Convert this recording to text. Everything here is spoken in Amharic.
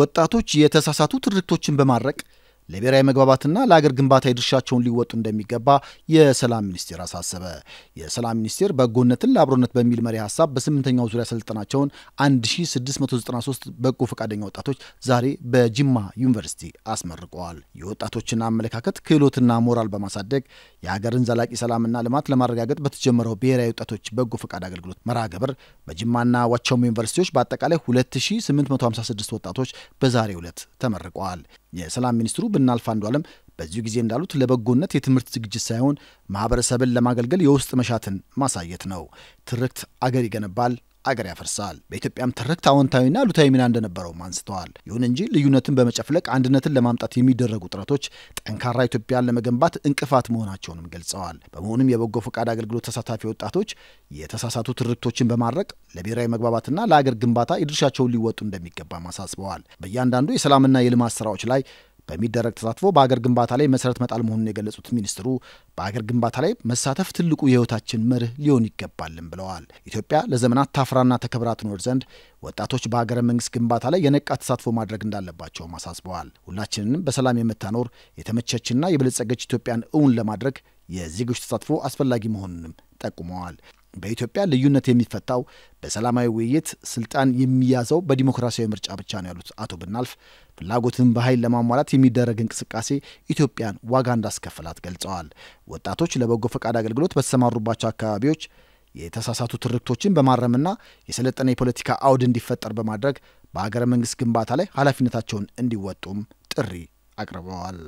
ወጣቶች የተሳሳቱ ትርክቶችን በማድረቅ ለብሔራዊ መግባባትና ለአገር ግንባታ የድርሻቸውን ሊወጡ እንደሚገባ የሰላም ሚኒስቴር አሳሰበ። የሰላም ሚኒስቴር በጎነትን ለአብሮነት በሚል መሪ ሀሳብ በስምንተኛው ዙሪያ ስልጠናቸውን 1693 በጎ ፈቃደኛ ወጣቶች ዛሬ በጅማ ዩኒቨርሲቲ አስመርቀዋል። የወጣቶችን አመለካከት ክህሎትና ሞራል በማሳደግ የሀገርን ዘላቂ ሰላምና ልማት ለማረጋገጥ በተጀመረው ብሔራዊ ወጣቶች በጎ ፈቃድ አገልግሎት መርሃ ግብር በጅማና ዋቸሞ ዩኒቨርሲቲዎች በአጠቃላይ 2856 ወጣቶች በዛሬው ዕለት ተመርቀዋል። የሰላም ሚኒስትሩ ብናልፍ አለም በዚሁ ጊዜ እንዳሉት ለበጎነት የትምህርት ዝግጅት ሳይሆን ማህበረሰብን ለማገልገል የውስጥ መሻትን ማሳየት ነው። ትርክት አገር ይገነባል፣ አገር ያፈርሳል። በኢትዮጵያም ትርክት አዎንታዊና አሉታዊ ሚና እንደነበረውም አንስተዋል። ይሁን እንጂ ልዩነትን በመጨፍለቅ አንድነትን ለማምጣት የሚደረጉ ጥረቶች ጠንካራ ኢትዮጵያን ለመገንባት እንቅፋት መሆናቸውንም ገልጸዋል። በመሆኑም የበጎ ፈቃድ አገልግሎት ተሳታፊ ወጣቶች የተሳሳቱ ትርክቶችን በማድረቅ ለብሔራዊ መግባባትና ለአገር ግንባታ የድርሻቸውን ሊወጡ እንደሚገባም አሳስበዋል። በእያንዳንዱ የሰላምና የልማት ስራዎች ላይ በሚደረግ ተሳትፎ በአገር ግንባታ ላይ መሰረት መጣል መሆኑን የገለጹት ሚኒስትሩ በአገር ግንባታ ላይ መሳተፍ ትልቁ የህይወታችን መርህ ሊሆን ይገባልም ብለዋል። ኢትዮጵያ ለዘመናት ታፍራና ተከብራ ትኖር ዘንድ ወጣቶች በሀገረ መንግስት ግንባታ ላይ የነቃ ተሳትፎ ማድረግ እንዳለባቸውም አሳስበዋል። ሁላችንንም በሰላም የምታኖር የተመቸችና የበለጸገች ኢትዮጵያን እውን ለማድረግ የዜጎች ተሳትፎ አስፈላጊ መሆኑንም ጠቁመዋል። በኢትዮጵያ ልዩነት የሚፈታው በሰላማዊ ውይይት፣ ስልጣን የሚያዘው በዲሞክራሲያዊ ምርጫ ብቻ ነው ያሉት አቶ ብናልፍ ፍላጎትን በኃይል ለማሟላት የሚደረግ እንቅስቃሴ ኢትዮጵያን ዋጋ እንዳስከፍላት ገልጸዋል። ወጣቶች ለበጎ ፈቃድ አገልግሎት በተሰማሩባቸው አካባቢዎች የተሳሳቱ ትርክቶችን በማረምና የሰለጠነ የፖለቲካ አውድ እንዲፈጠር በማድረግ በሀገረ መንግስት ግንባታ ላይ ኃላፊነታቸውን እንዲወጡም ጥሪ አቅርበዋል።